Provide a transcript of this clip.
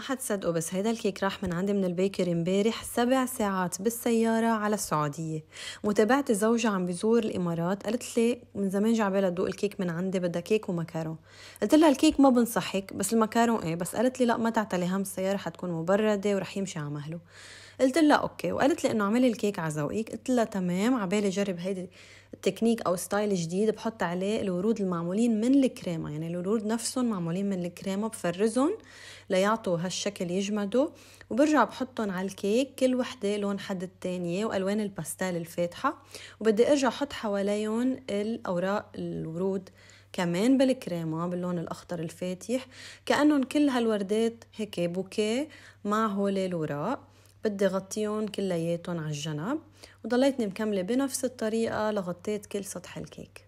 حتصدقوا بس هيدا الكيك راح من عندي من البيكر امبارح سبع ساعات بالسيارة على السعودية متابعتي زوجة عم بزور الإمارات قالت لي من زمان جعبالها تدوق الكيك من عندي بدها كيك ومكرون قلت لها الكيك ما بنصحك بس المكرون ايه بس قالت لي لا ما تعتلي هم السيارة حتكون مبردة ورح يمشي على مهله قلت لها اوكي وقالت لي انه اعملي الكيك على ذوقك قلت لها تمام عبالي جرب هيدي التكنيك او ستايل جديد بحط عليه الورود المعمولين من الكريمه يعني الورود نفسهم معمولين من الكريمه بفرزهم ليعطوا هالشكل يجمدوا وبرجع بحطهم على الكيك كل وحده لون حد التانية والوان الباستيل الفاتحه وبدي ارجع احط حواليهم الاوراق الورود كمان بالكريمة باللون الأخضر الفاتح كأنهم كل هالوردات هيك بوكيه مع هول الوراق بدي غطيهم كلياتهم على الجنب وضليتني مكملة بنفس الطريقة لغطيت كل سطح الكيك